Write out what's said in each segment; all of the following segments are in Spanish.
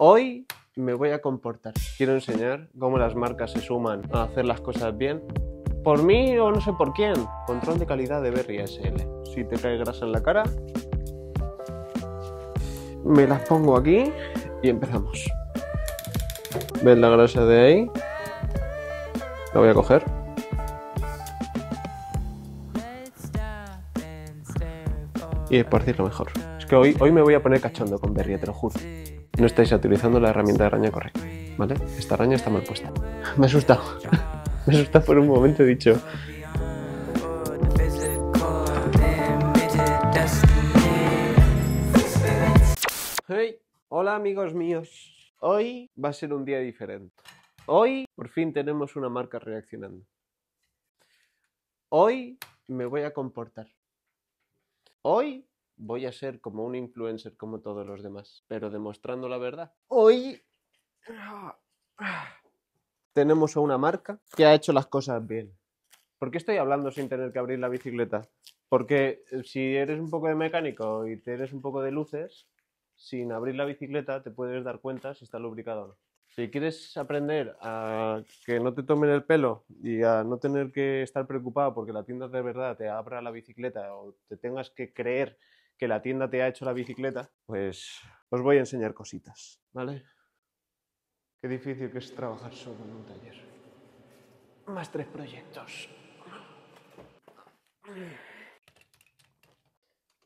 Hoy me voy a comportar. Quiero enseñar cómo las marcas se suman a hacer las cosas bien. Por mí o no sé por quién. Control de calidad de Berry SL. Si te cae grasa en la cara, me las pongo aquí y empezamos. ¿Ves la grasa de ahí? La voy a coger. Y lo mejor. Es que hoy, hoy me voy a poner cachondo con Berry, te lo juro no estáis utilizando la herramienta de araña correcta, ¿vale? Esta araña está mal puesta. Me ha asustado. Me ha asustado por un momento, he dicho, hola amigos míos. Hoy va a ser un día diferente. Hoy por fin tenemos una marca reaccionando. Hoy me voy a comportar. Hoy voy a ser como un influencer como todos los demás, pero demostrando la verdad. Hoy tenemos a una marca que ha hecho las cosas bien. ¿Por qué estoy hablando sin tener que abrir la bicicleta? Porque eh, si eres un poco de mecánico y eres un poco de luces, sin abrir la bicicleta te puedes dar cuenta si está lubricado o no. Si quieres aprender a que no te tomen el pelo y a no tener que estar preocupado porque la tienda de verdad te abra la bicicleta o te tengas que creer que la tienda te ha hecho la bicicleta, pues os voy a enseñar cositas, ¿vale? Qué difícil que es trabajar solo en un taller. Más tres proyectos.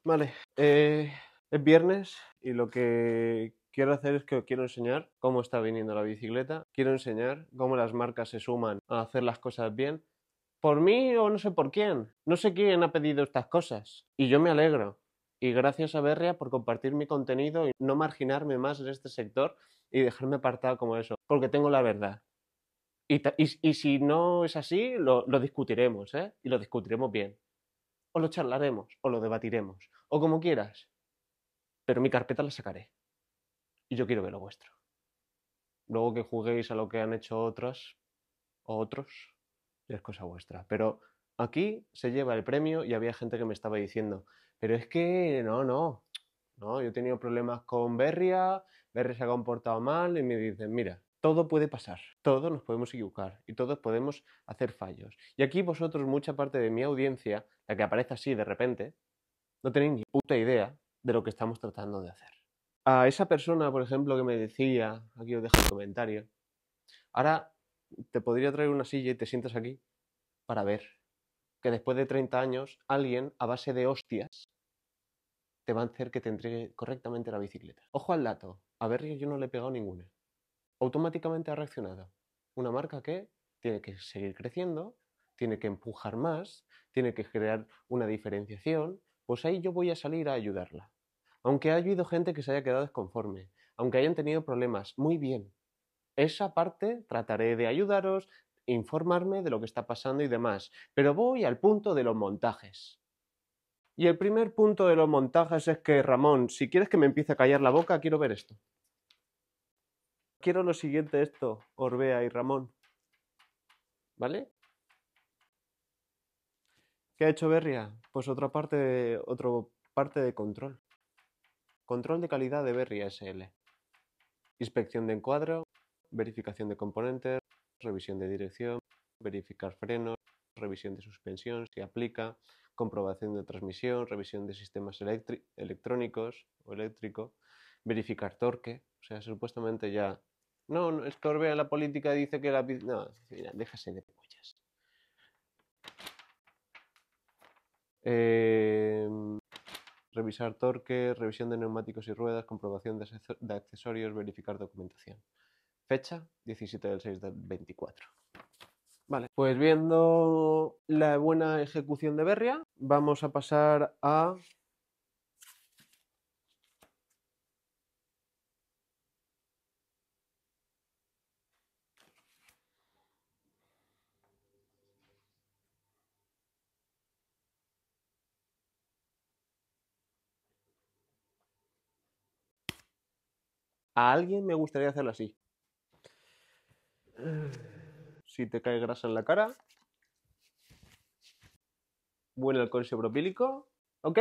Vale, eh, es viernes y lo que quiero hacer es que os quiero enseñar cómo está viniendo la bicicleta, quiero enseñar cómo las marcas se suman a hacer las cosas bien, por mí o no sé por quién. No sé quién ha pedido estas cosas. Y yo me alegro y gracias a Berria por compartir mi contenido y no marginarme más en este sector y dejarme apartado como eso, porque tengo la verdad. Y, y, si no es así, lo, discutiremos, ¿eh? Y lo discutiremos bien. O lo charlaremos, o lo debatiremos, o como quieras. Pero mi carpeta la sacaré. Y yo quiero ver lo vuestro. Luego que juguéis a lo que han hecho otros, otros, es cosa vuestra. Pero aquí se lleva el premio y había gente que me estaba diciendo, pero es que no, no, no, yo he tenido problemas con Berria, Berria se ha comportado mal y me dicen, mira, todo puede pasar, todos nos podemos equivocar y todos podemos hacer fallos. Y aquí vosotros, mucha parte de mi audiencia, la que aparece así de repente, no tenéis ni puta idea de lo que estamos tratando de hacer. A esa persona, por ejemplo, que me decía, aquí os dejo el comentario, ahora te podría traer una silla y te sientas aquí para ver que después de 30 años alguien a base de hostias te va a hacer que te entregue correctamente la bicicleta. Ojo al dato, a ver yo no le he pegado ninguna. Automáticamente ha reaccionado. Una marca que tiene que seguir creciendo, tiene que empujar más, tiene que crear una diferenciación, pues ahí yo voy a salir a ayudarla. Aunque haya habido gente que se haya quedado desconforme, aunque hayan tenido problemas, muy bien. Esa parte trataré de ayudaros, informarme de lo que está pasando y demás. Pero voy al punto de los montajes. Y el primer punto de los montajes es que, Ramón, si quieres que me empiece a callar la boca, quiero ver esto. Quiero lo siguiente, esto, Orbea y Ramón. ¿Vale? ¿Qué ha hecho Berria? Pues otra parte de, otro parte de control. Control de calidad de Berria SL. Inspección de encuadro, verificación de componentes, revisión de dirección, verificar frenos, revisión de suspensión, si aplica, comprobación de transmisión, revisión de sistemas electrónicos o eléctrico, verificar torque, o sea, supuestamente ya... No, no la política dice que la... No, mira, déjase de pollas. Em, revisar torque, revisión de neumáticos y ruedas, comprobación de accesorios, verificar documentación. Fecha 17 del 6 del 24. Vale, pues viendo la buena ejecución de Berria, vamos a pasar a A alguien me gustaría hacerlo así. Si te cae grasa en la cara. Buen alcohol isopropílico. Ok,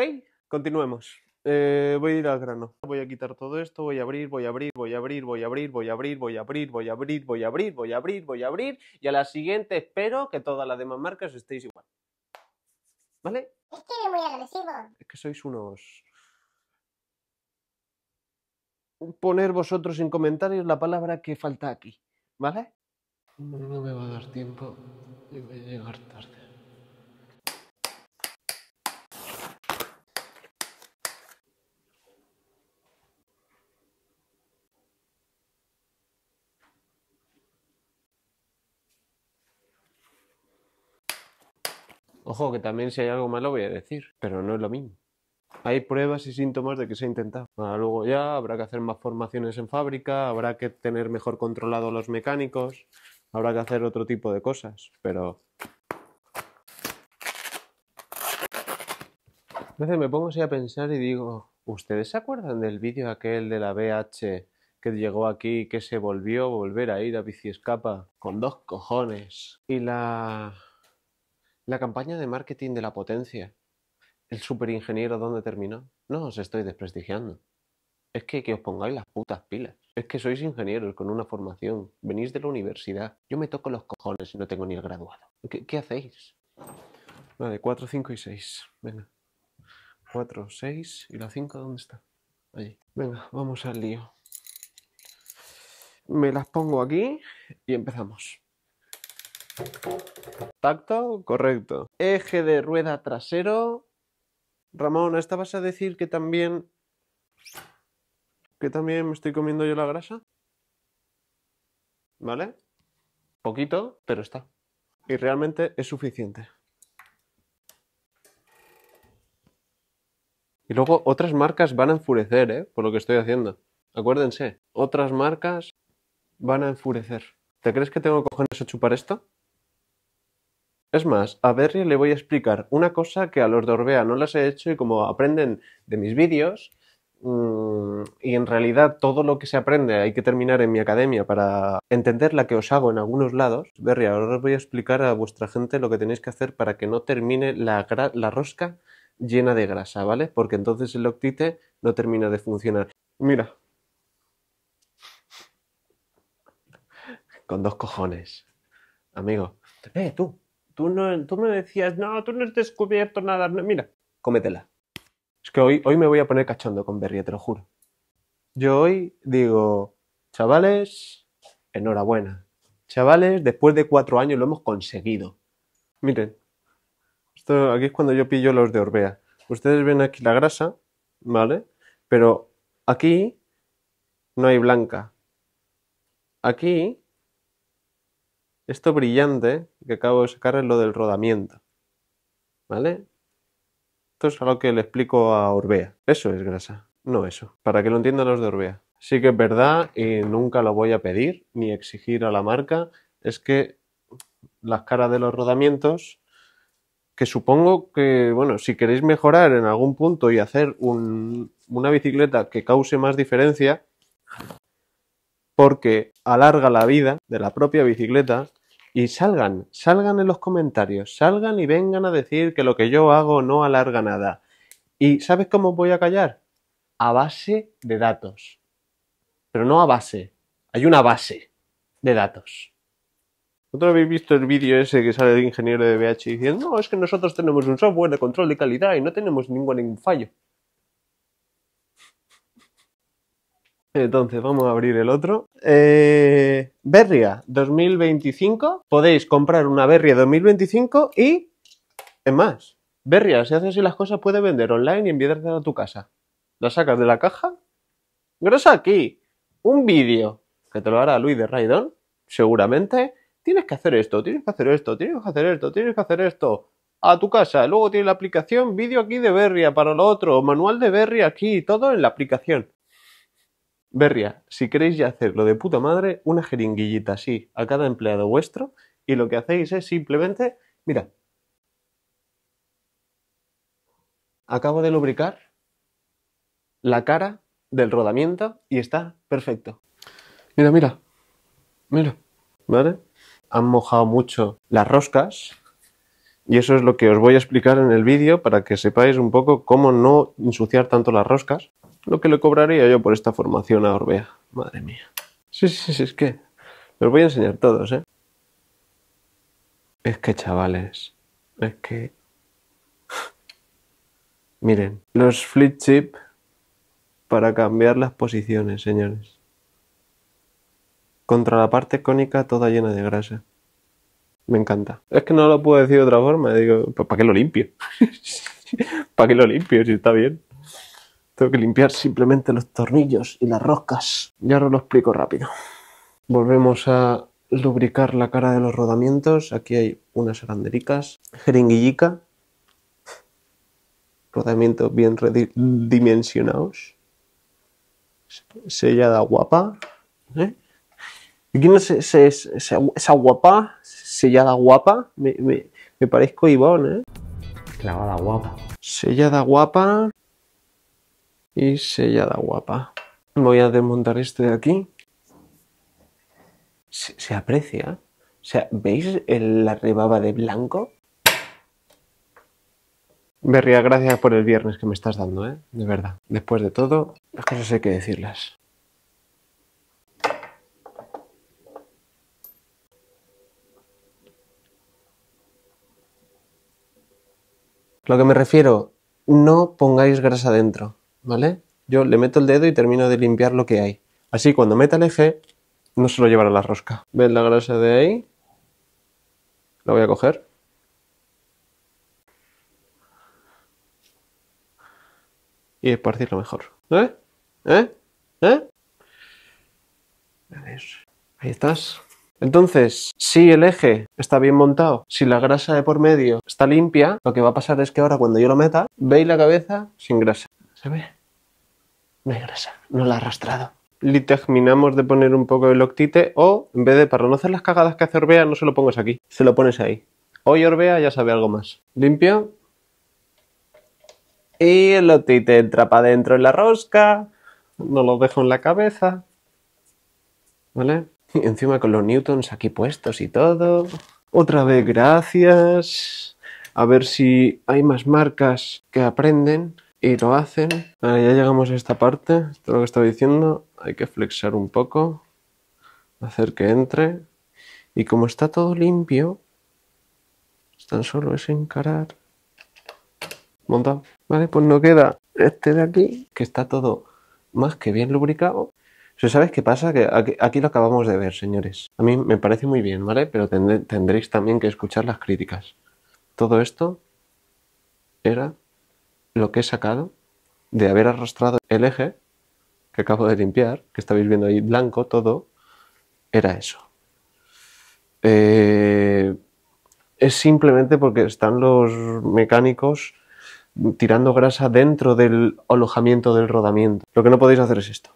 continuemos. voy a ir al grano. Voy a quitar todo esto, voy a abrir, voy a abrir, voy a abrir, voy a abrir, voy a abrir, voy a abrir, voy a abrir, voy a abrir, voy a abrir, voy a abrir. Y a la siguiente espero que todas las demás marcas estéis igual. ¿Vale? Es que muy agresivo. Es que sois unos... Poner vosotros en comentarios la palabra que falta aquí. ¿Vale? No, me va a dar tiempo y voy a llegar tarde. Ojo, que también si hay algo malo voy a decir, pero no es lo mismo. Hay pruebas y síntomas de que se ha intentado. luego ya habrá que hacer más formaciones en fábrica, habrá que tener mejor controlado los mecánicos habrá que hacer otro tipo de cosas, pero... A veces me pongo así a pensar y digo, ¿ustedes se acuerdan del vídeo aquel de la BH que llegó aquí, que se volvió a volver a ir a escapa con dos cojones? Y la... la campaña de marketing de la potencia. ¿El superingeniero dónde terminó? No os estoy desprestigiando. Es que que os pongáis las putas pilas. Es que sois ingenieros con una formación, venís de la universidad. Yo me toco los cojones y no tengo ni el graduado. ¿Qué, hacéis? Vale, 4, 5 y 6. Venga. 4, 6 y la 5, ¿dónde está? Ahí. Venga, vamos al lío. Me las pongo aquí y empezamos. Tacto, correcto. Eje de rueda trasero. Ramón, vas a decir que también que también me estoy comiendo yo la grasa. ¿Vale? Poquito, pero está. Y realmente es suficiente. Y luego otras marcas van a enfurecer, ¿eh? Por lo que estoy haciendo. Acuérdense, otras marcas van a enfurecer. ¿Te crees que tengo cojones a chupar esto? Es más, a Berry le voy a explicar una cosa que a los de Orbea no las he hecho y como aprenden de mis vídeos, Mm, y en realidad todo lo que se aprende hay que terminar en mi academia para entender la que os hago en algunos lados. Berry, ahora os voy a explicar a vuestra gente lo que tenéis que hacer para que no termine la, rosca llena de grasa, ¿vale? Porque entonces el octite no termina de funcionar. Mira. Con dos cojones. Amigo. Eh, tú. Tú, no, tú me decías, no, tú no has descubierto nada. Mira, cómetela. Es que hoy, me voy a poner cachondo con Berri, te lo juro. Yo hoy digo, chavales, enhorabuena. Chavales, después de cuatro años lo hemos conseguido. Miren, esto aquí es cuando yo pillo los de Orbea. Ustedes ven aquí la grasa, ¿vale? Pero aquí no hay blanca. Aquí, esto brillante que acabo de sacar es lo del rodamiento. ¿Vale? Esto es algo que le explico a Orbea. Eso es grasa, no eso. Para que lo entiendan los de Orbea. Sí que es verdad y nunca lo voy a pedir ni exigir a la marca. Es que las caras de los rodamientos que supongo que, bueno, si queréis mejorar en algún punto y hacer una bicicleta que cause más diferencia, porque alarga la vida de la propia bicicleta, y salgan, salgan en los comentarios, salgan y vengan a decir que lo que yo hago no alarga nada. ¿Y sabes cómo voy a callar? A base de datos. Pero no a base, hay una base de datos. ¿Otro habéis visto el vídeo ese que sale de ingeniero de BH diciendo, no, es que nosotros tenemos un software de control de calidad y no tenemos ningún fallo? Entonces, vamos a abrir el otro. Eh, Berria 2025. Podéis comprar una Berria 2025 y. Es más, Berria, si hace así las cosas, puede vender online y enviarte a tu casa. La sacas de la caja. Grosa aquí. Un vídeo que te lo hará Luis de Raidon, seguramente. Tienes que hacer esto, tienes que hacer esto, tienes que hacer esto, tienes que hacer esto. A tu casa. Luego tienes la aplicación, vídeo aquí de Berria para lo otro, manual de Berria aquí, todo en la aplicación. Berria, si queréis ya lo de puta madre, una jeringuillita así a cada empleado vuestro y lo que hacéis es simplemente, mira, acabo de lubricar la cara del rodamiento y está perfecto. Mira, mira, mira, ¿vale? Han mojado mucho las roscas y eso es lo que os voy a explicar en el vídeo para que sepáis un poco cómo no ensuciar tanto las roscas lo que le cobraría yo por esta formación a Orbea. Madre mía. Sí, sí, sí, es que los voy a enseñar todos, ¿eh? Es que, chavales, es que... Miren, los flip chip para cambiar las posiciones, señores. Contra la parte cónica toda llena de grasa. Me encanta. Es que no lo puedo decir de otra forma. Digo, ¿para qué lo limpio? ¿Para qué lo limpio si está bien? Tengo que limpiar simplemente los tornillos y las roscas. ya ahora lo explico rápido. Volvemos a lubricar la cara de los rodamientos. Aquí hay unas arandericas. Jeringuillica. Rodamientos bien redimensionados. Sellada guapa. ¿Eh? Aquí no sé, esa guapa, sellada guapa, me, parezco Ivonne, ¿eh? Clavada guapa. Sellada guapa, y sellada guapa. Voy a desmontar este de aquí. Se, aprecia. O sea, ¿veis la rebaba de blanco? Berria, gracias por el viernes que me estás dando, ¿eh? De verdad. Después de todo, las cosas hay que decirlas. Lo que me refiero, no pongáis grasa dentro. ¿vale? Yo le meto el dedo y termino de limpiar lo que hay. Así cuando meta el eje, no se lo llevará la rosca. ¿Ves la grasa de ahí? La voy a coger. Y partirlo mejor. ¿Eh? ¿Eh? ¿Eh? A ver. Ahí estás. Entonces, si el eje está bien montado, si la grasa de por medio está limpia, lo que va a pasar es que ahora cuando yo lo meta, veis la cabeza sin grasa. ¿Se ve? No hay grasa, no la ha arrastrado. Le terminamos de poner un poco de loctite o, en vez de para no hacer las cagadas que hace Orbea, no se lo pongas aquí, se lo pones ahí. Hoy Orbea ya sabe algo más. Limpio. Y el loctite entra para adentro en la rosca. No lo dejo en la cabeza. ¿Vale? Y encima con los newtons aquí puestos y todo. Otra vez gracias. A ver si hay más marcas que aprenden y lo hacen. Ah, ya llegamos a esta parte, esto es lo que estaba diciendo, hay que flexar un poco, hacer que entre y como está todo limpio, tan solo es encarar. Montado. Vale, pues no queda este de aquí, que está todo más que bien lubricado. Si ¿sabes qué pasa? Que aquí, lo acabamos de ver, señores. A mí me parece muy bien, ¿vale? Pero tendréis también que escuchar las críticas. Todo esto era lo que he sacado de haber arrastrado el eje que acabo de limpiar, que estáis viendo ahí blanco todo, era eso. Eh, es simplemente porque están los mecánicos tirando grasa dentro del alojamiento del rodamiento. Lo que no podéis hacer es esto.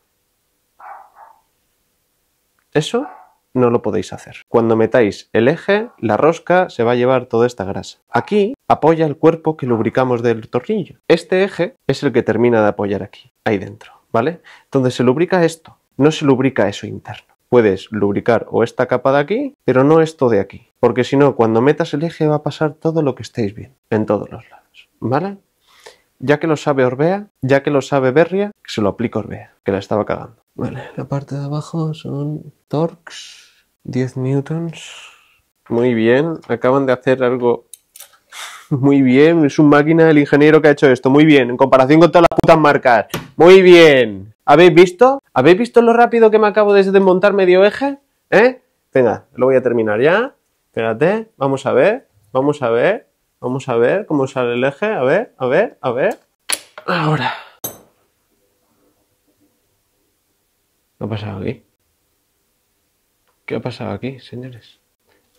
Eso no lo podéis hacer. Cuando metáis el eje, la rosca se va a llevar toda esta grasa. Aquí apoya el cuerpo que lubricamos del tornillo. Este eje es el que termina de apoyar aquí, ahí dentro, ¿vale? Entonces se lubrica esto, no se lubrica eso interno. Puedes lubricar o esta capa de aquí, pero no esto de aquí, porque si no, cuando metas el eje va a pasar todo lo que estéis viendo, en todos los lados, ¿vale? Ya que lo sabe Orbea, ya que lo sabe Berria, se lo aplica Orbea, que la estaba cagando. Vale, la parte de abajo son torques, 10 newtons. Muy bien, acaban de hacer algo muy bien. Es una máquina el ingeniero que ha hecho esto. Muy bien, en comparación con todas las putas marcas. Muy bien. ¿Habéis visto? ¿Habéis visto lo rápido que me acabo de desmontar medio eje? ¿Eh? Venga, lo voy a terminar ya. Espérate, vamos a ver, vamos a ver, vamos a ver cómo sale el eje. A ver, a ver, a ver. Ahora. ¿Qué ha pasado aquí? ¿Qué ha pasado aquí, señores?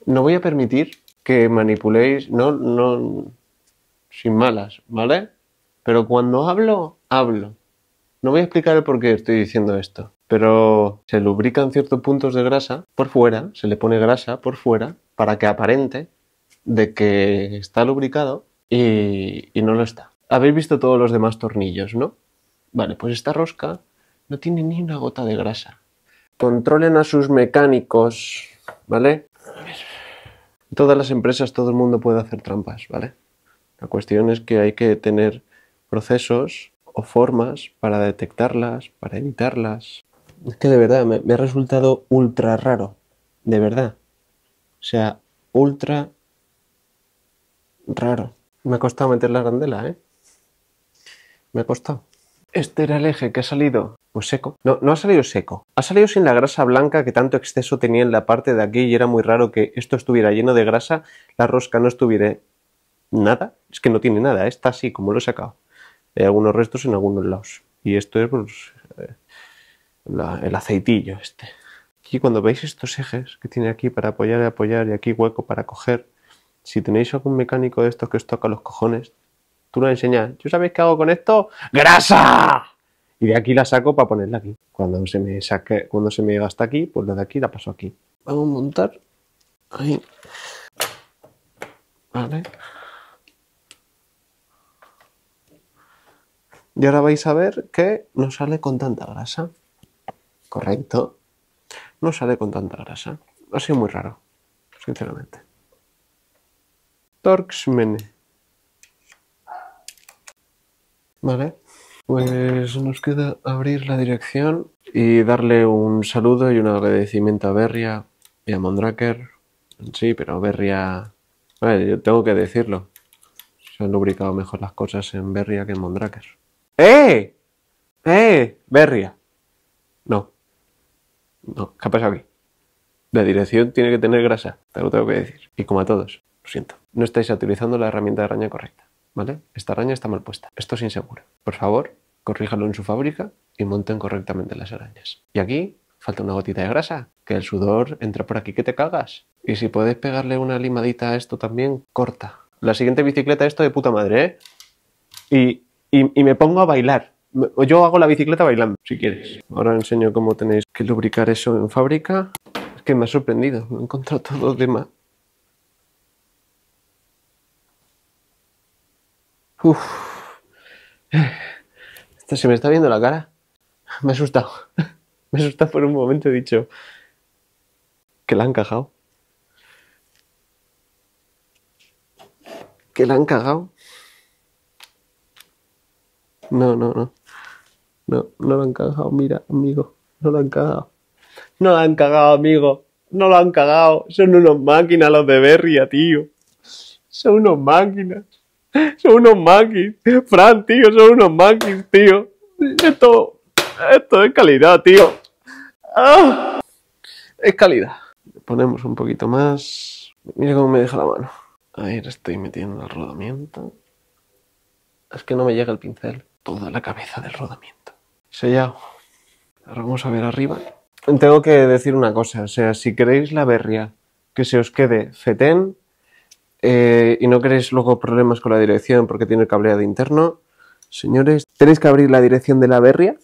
No voy a permitir que manipuléis, no, no, sin malas, ¿vale? Pero cuando hablo, hablo. No voy a explicar el por qué estoy diciendo esto, pero se lubrican ciertos puntos de grasa por fuera, se le pone grasa por fuera para que aparente de que está lubricado y, y no lo está. Habéis visto todos los demás tornillos, ¿no? Vale, pues esta rosca no tiene ni una gota de grasa controlen a sus mecánicos, ¿vale? Todas las empresas, todo el mundo puede hacer trampas, ¿vale? La cuestión es que hay que tener procesos o formas para detectarlas, para evitarlas. Es que de verdad, me, ha resultado ultra raro, de verdad. O sea, ultra raro. Me ha costado meter la arandela, ¿eh? Me ha costado. Este era el eje que ha salido. Pues seco. No, no ha salido seco. Ha salido sin la grasa blanca que tanto exceso tenía en la parte de aquí y era muy raro que esto estuviera lleno de grasa, la rosca no estuviera nada. Es que no tiene nada, ¿eh? está así como lo he sacado. Hay algunos restos en algunos lados. Y esto es pues, eh, el aceitillo este. Aquí cuando veis estos ejes que tiene aquí para apoyar y apoyar y aquí hueco para coger, si tenéis algún mecánico de estos que os toca los cojones, tú ¿Yo sabéis qué hago con esto? ¡Grasa! Y de aquí la saco para ponerla aquí. Cuando se me saque, cuando se me hasta aquí, pues la de aquí la paso aquí. Vamos a montar. Ahí. Vale. Y ahora vais a ver que no sale con tanta grasa. Correcto. No sale con tanta grasa. Ha sido muy raro, sinceramente. Torxmene. Vale. Pues nos queda abrir la dirección y darle un saludo y un agradecimiento a Berria y a Mondraker. Sí, pero Berria. Vale, yo tengo que decirlo. Se han lubricado mejor las cosas en Berria que en Mondraker. ¡Eh! ¡Eh! Berria. No. No, ¿qué ha pasado aquí? La dirección tiene que tener grasa, te lo tengo que decir. Y como a todos, lo siento. No estáis utilizando la herramienta de araña correcta. ¿vale? Esta araña está mal puesta. Esto es inseguro. Por favor, corríjalo en su fábrica y monten correctamente las arañas. Y aquí falta una gotita de grasa, que el sudor entra por aquí que te cagas. Y si puedes pegarle una limadita a esto también, corta. La siguiente bicicleta, esto de puta madre, ¿eh? Y, me pongo a bailar. Yo hago la bicicleta bailando, si quieres. Ahora enseño cómo tenéis que lubricar eso en fábrica. Es que me ha sorprendido. Me he encontrado todo de, más. Uf. Se me está viendo la cara. Me ha asustado. Me ha asustado por un momento. He dicho que la han cagado. Que la han cagado. No, no, no. No, no lo han cagado. Mira, amigo. No la han cagado. No la han cagado, amigo. No lo han cagado. Son unos máquinas los de Berria, tío. Son unos máquinas. Son unos maquis. Fran, tío, son unos maquis, tío. Esto, esto es calidad, tío. Ah. Es calidad. Ponemos un poquito más. Mira cómo me deja la mano. Ahí estoy metiendo el rodamiento. Es que no me llega el pincel. Toda la cabeza del rodamiento. Sellado. Ahora vamos a ver arriba. Tengo que decir una cosa. O sea, si queréis la berria que se os quede fetén, eh, y no queréis luego problemas con la dirección porque tiene el cableado interno, señores, tenéis que abrir la dirección de la berria.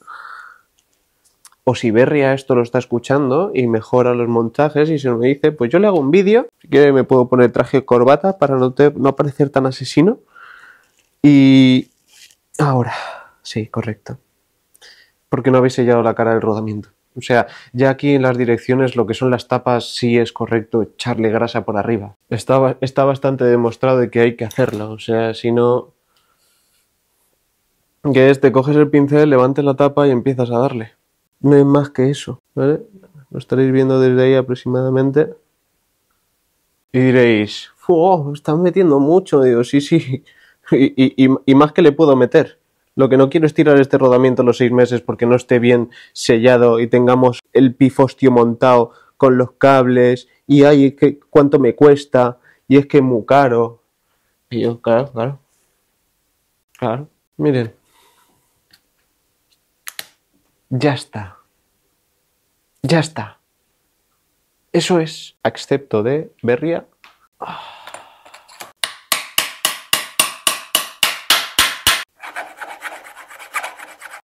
O si Berria esto lo está escuchando y mejora los montajes y se me dice, pues yo le hago un vídeo, si quiere me puedo poner traje corbata para no, no parecer tan asesino. Y ahora, sí, correcto. Porque no habéis sellado la cara del rodamiento. O sea, ya aquí en las direcciones lo que son las tapas sí es correcto echarle grasa por arriba. Está, bastante demostrado de que hay que hacerlo. O sea, si no... Que es, te coges el pincel, levantes la tapa y empiezas a darle. No es más que eso, ¿vale? Lo estaréis viendo desde ahí aproximadamente. Y diréis, ¡fuh! estás metiendo mucho! Digo, sí, sí. y más que le puedo meter. Lo que no quiero es tirar este rodamiento los seis meses porque no esté bien sellado y tengamos el pifostio montado con los cables y ay, que cuánto me cuesta y es que es muy caro. Y yo, claro, claro. Claro, miren. Ya está. Ya está. Eso es, excepto de Berria. ¡Ah!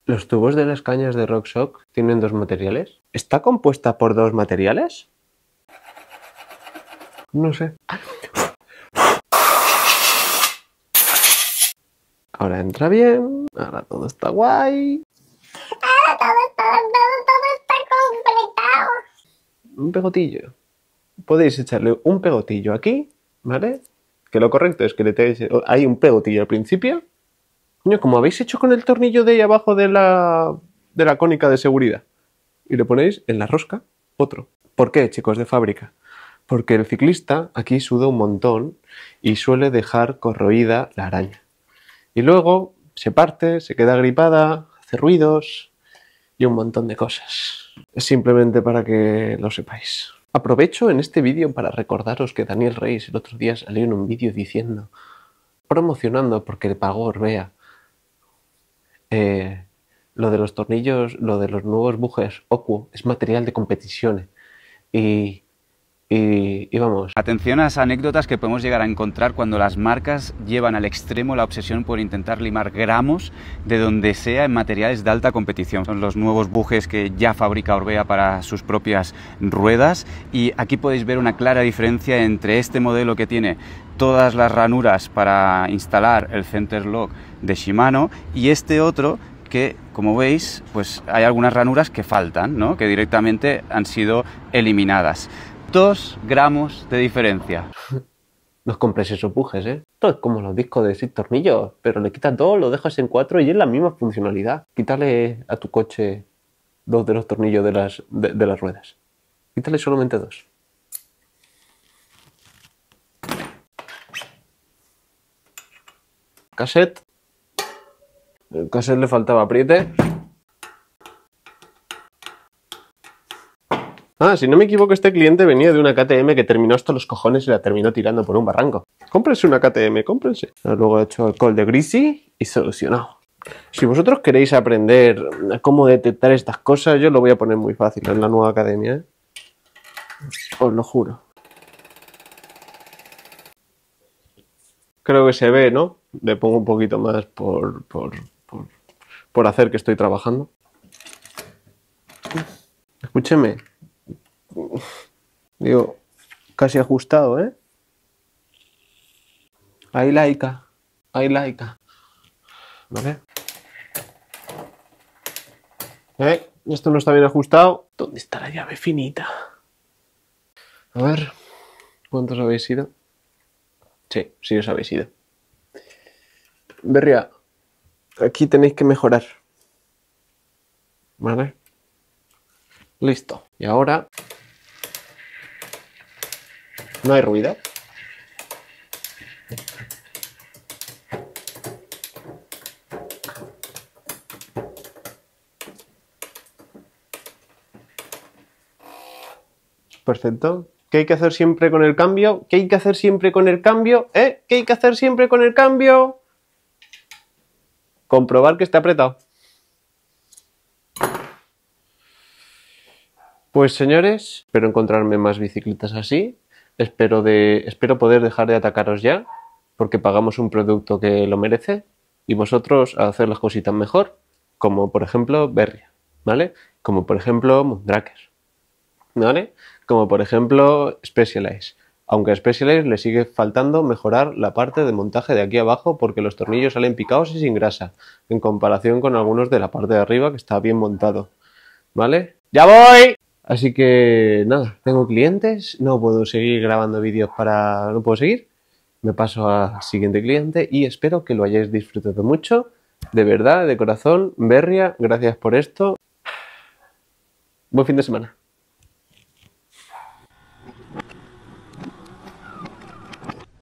Los tubos de las cañas de RockShock tienen dos materiales. ¿Está compuesta por dos materiales? No sé. Ahora entra bien, ahora todo está guay. Ahora todo, todo, todo está completado. Un pegotillo. Podéis echarle un pegotillo aquí, ¿vale? Que lo correcto es que le tengáis... Hay un pegotillo al principio Coño, como habéis hecho con el tornillo de ahí abajo de la, de la cónica de seguridad. Y le ponéis en la rosca otro. ¿Por qué, chicos de fábrica? Porque el ciclista aquí suda un montón y suele dejar corroída la araña. Y luego se parte, se queda gripada, hace ruidos y un montón de cosas. Es simplemente para que lo sepáis. Aprovecho en este vídeo para recordaros que Daniel Reis el otro día salió en un vídeo diciendo, promocionando porque le pagó Orbea, eh, lo de los tornillos, lo de los nuevos bujes OCU es material de competiciones y y, vamos. Atención a las anécdotas que podemos llegar a encontrar cuando las marcas llevan al extremo la obsesión por intentar limar gramos de donde sea en materiales de alta competición. Son los nuevos bujes que ya fabrica Orbea para sus propias ruedas y aquí podéis ver una clara diferencia entre este modelo que tiene todas las ranuras para instalar el center lock de Shimano y este otro que, como veis, pues hay algunas ranuras que faltan, ¿no? que directamente han sido eliminadas dos gramos de diferencia. No compres esos pujes, ¿eh? Esto es como los discos de 6 tornillos, pero le quitas dos, lo dejas en cuatro y es la misma funcionalidad. Quítale a tu coche dos de los tornillos de las, de, las ruedas. Quítale solamente dos. Cassette. El cassette le faltaba apriete. Ah, si no me equivoco, este cliente venía de una KTM que terminó hasta los cojones y la terminó tirando por un barranco. Cómprense una KTM, cómprense. Ah, luego he hecho el call de Greasy y solucionado. Si vosotros queréis aprender cómo detectar estas cosas, yo lo voy a poner muy fácil en la nueva academia. ¿eh? Os lo juro. Creo que se ve, ¿no? Le pongo un poquito más por, por, por hacer que estoy trabajando. Escúcheme, Digo, casi ajustado, ¿eh? Ahí laica, ahí laica. ¿Vale? Eh, esto no está bien ajustado. ¿Dónde está la llave finita? A ver, ¿cuántos habéis ido? Sí, sí os habéis ido. Berria, aquí tenéis que mejorar. ¿Vale? Listo. Y ahora no hay ruido. Perfecto. ¿Qué hay que hacer siempre con el cambio? ¿Qué hay que hacer siempre con el cambio? ¿Eh? ¿Qué hay que hacer siempre con el cambio? Comprobar que está apretado. Pues señores, espero encontrarme más bicicletas así. Espero, de, espero poder dejar de atacaros ya, porque pagamos un producto que lo merece, y vosotros a hacer las cositas mejor, como por ejemplo Berria, ¿vale? Como por ejemplo Mundraker, ¿vale? Como por ejemplo Specialize. Aunque a Specialize le sigue faltando mejorar la parte de montaje de aquí abajo porque los tornillos salen picados y sin grasa, en comparación con algunos de la parte de arriba que está bien montado, ¿vale? ¡Ya voy! Así que nada, tengo clientes, no puedo seguir grabando vídeos para... no puedo seguir. Me paso al siguiente cliente y espero que lo hayáis disfrutado mucho. De verdad, de corazón, Berria, gracias por esto. Buen fin de semana.